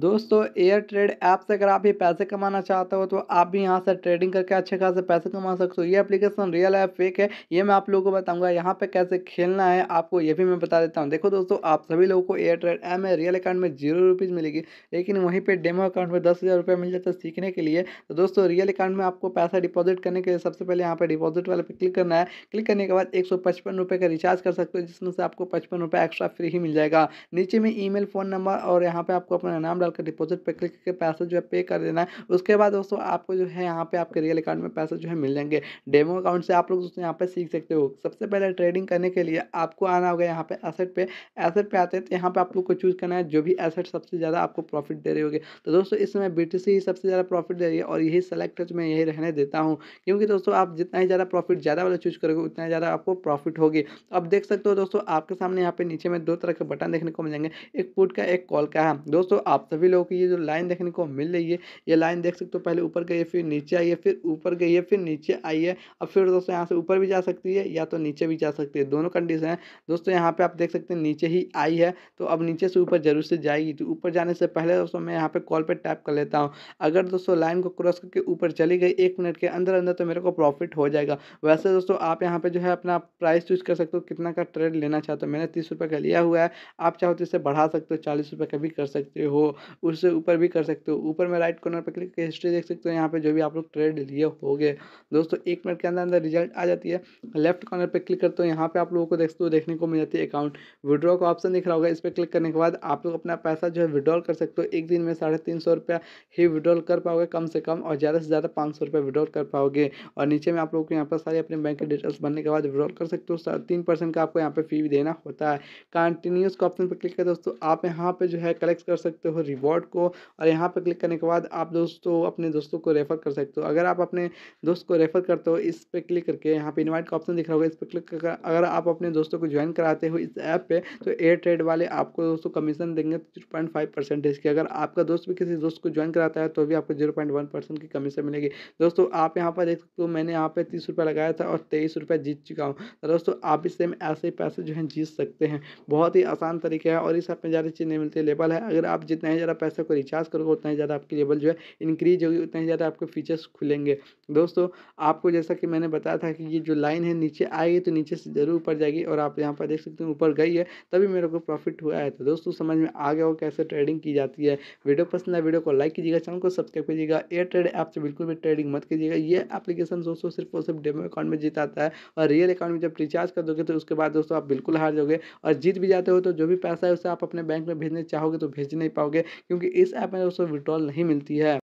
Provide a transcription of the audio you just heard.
दोस्तों air trade app से अगर आप ये पैसे कमाना चाहते हो तो आप भी यहाँ से ट्रेडिंग करके अच्छे खासे पैसे कमा सकते हो ये एप्लीकेशन रियल है फेक है ये मैं आप लोगों को बताऊंगा यहाँ पे कैसे खेलना है आपको ये भी मैं बता देता हूँ देखो दोस्तों आप सभी लोगों को एयर ट्रेड ऐप में रियल अकाउंट में जीरो रुपीज़ मिलेगी लेकिन वहीं पर डेमो अकाउंट में दस हज़ार मिल जाता है सीखने के लिए तो दोस्तों रियल अकाउंट में आपको पैसा डिपॉजिट करने के लिए सबसे पहले यहाँ पर डिपॉजिट वाले पर क्लिक करना है क्लिक करने के बाद एक सौ पचपन रुपये का रिचार्ज कर सकते हो जिसमें से आपको पचपन रुपये एक्स्ट्रा फ्री ही मिल जाएगा नीचे में ई मेल फ़ोन नंबर और यहाँ पर आपको अपना नाम डाल कर डिपोजिट पर क्लिक करके पैसे जो है पे कर देना है उसके बाद दोस्तों आपको जो है यहाँ पे आपके रियल अकाउंट में पैसे जो है मिल जाएंगे डेमो अकाउंट से आप लोग दोस्तों यहाँ पे सीख सकते हो सबसे पहले ट्रेडिंग करने के लिए आपको आना होगा यहाँ पे एसेट पे एसेट पे आते हैं तो यहाँ पे आप लोग को चूज़ करना है जो भी एसेट सबसे ज़्यादा आपको प्रॉफिट दे रही होगी तो दोस्तों इस समय बी ही सबसे ज़्यादा प्रॉफिट दे रही है और यही सेलेक्ट मैं यही रहने देता हूँ क्योंकि दोस्तों आप जितना ही ज़्यादा प्रॉफिट ज़्यादा वाला चूज करोगे उतना ज़्यादा आपको प्रॉफिट होगी अब देख सकते हो दोस्तों आपके सामने यहाँ पे नीचे में दो तरह के बटन देखने को मिलेंगे एक पुट का एक कॉल का है दोस्तों आप सभी लोगों की ये जो लाइन देखने को मिल रही है ये लाइन देख सकते हो पहले ऊपर गई है फिर नीचे आई है फिर ऊपर गई है फिर नीचे आई है अब फिर दोस्तों यहाँ से ऊपर भी जा सकती है या तो नीचे भी जा सकती है दोनों कंडीशन है दोस्तों यहाँ पर आप देख सकते हैं नीचे ही आई है तो अब नीचे से ऊपर जरूर से जाएगी तो ऊपर जाने से पहले दोस्तों मैं यहाँ पर कॉल पर टैप कर लेता हूँ अगर दोस्तों लाइन को क्रॉस करके ऊपर चली गई एक मिनट के अंदर अंदर तो मेरे को प्रॉफिट हो जाएगा वैसे दोस्तों आप यहाँ पे जो है अपना प्राइस चूज कर सकते हो कितना का ट्रेड लेना चाहते हो मैंने तीस रुपये का लिया हुआ है आप चाहो तो इसे बढ़ा सकते हो चालीस रुपये का भी कर सकते हो उससे ऊपर भी कर सकते हो ऊपर में राइट कॉर्नर पर क्लिक हिस्ट्री देख सकते हो यहाँ पे जो भी आप लोग ट्रेड लिए हो गए दोस्तों एक मिनट के अंदर अंदर रिजल्ट आ जाती है लेफ्ट कॉर्नर पर क्लिक करते हो यहाँ पे आप लोगों को देखते हो देखने को मिल जाती है अकाउंट विड्रॉ का ऑप्शन दिख रहा होगा इस पर क्लिक करने के बाद आप लोग अपना पैसा जो है विड्रॉल कर सकते हो एक दिन में साढ़े तीन सौ रुपया ही विड्रॉल कर पाओगे कम से कम और ज़्यादा से ज़्यादा पाँच सौ रुपया विड्रॉल कर पाओगे और नीचे में आप लोग को यहाँ पर सारे अपने बैंक के डिटेल्स भरने के बाद विड्रॉल कर सकते हो तीन परसेंट का आपको यहाँ पे फी देना होता है कंटिन्यूस का ऑप्शन पर क्लिक कर दोस्तों आप यहाँ पे जो है कलेक्ट कर सकते हो रिवॉर्ड को और यहाँ पर क्लिक करने के बाद आप दोस्तों अपने दोस्तों को रेफ़र कर सकते हो अगर आप अपने दोस्त को रेफ़र करते हो इस पर क्लिक करके यहाँ पर इन्वाइट का ऑप्शन दिख रहा होगा इस पर क्लिक कर अगर आप अपने दोस्तों को ज्वाइन कराते हो इस ऐप पर तो एयर ट्रेड वाले आपको दोस्तों कमीशन देंगे जीरो की अगर आपका दोस्त भी किसी दोस्त को ज्वाइन कराता है तो भी आपको जीरो की कमीशन मिलेगी दोस्तों आप यहाँ पर देख सकते हो मैंने यहाँ पर तीस रुपये लगाया था और तेईस रुपये जीत चुका हूँ तो दोस्तों आप इस सेम ऐसे पैसे जो है जीत सकते हैं बहुत ही आसान तरीका है और इस ऐप में ज़्यादा चीज़ नहीं मिलती लेबल है अगर आप जितना ही ज़्यादा पैसा को रिचार्ज करोगे उतना ही ज़्यादा आपकी लेवल जो है इंक्रीज होगी उतना ही ज़्यादा आपके फीचर्स खुलेंगे दोस्तों आपको जैसा कि मैंने बताया था कि ये जो लाइन है नीचे आएगी तो नीचे से ज़रूर ऊपर जाएगी और आप यहाँ पर देख सकते हैं ऊपर गई है तभी मेरे को प्रॉफिट हुआ है तो दोस्तों समझ में आ गया हो कैसे ट्रेडिंग की जाती है वीडियो पसंद है वीडियो को लाइक कीजिएगा चैनल को सब्सक्राइब कीजिएगा एयर ट्रेड ऐप से बिल्कुल भी ट्रेडिंग मत कीजिएगा ये एप्लीकेशन दोस्तों सिर्फ और सिर्फ डेमो अकाउंट में जीताता है और रियल अकाउंट में जब रिचार्ज कर दोगे तो उसके बाद दोस्तों आप बिल्कुल हार जाओगे और जीत भी जाते हो तो जो भी पैसा है उसे आप अपने बैंक में भेजने चाहोगे तो भेज नहीं पाओगे क्योंकि इस ऐप में दोस्तों विड्रॉल नहीं मिलती है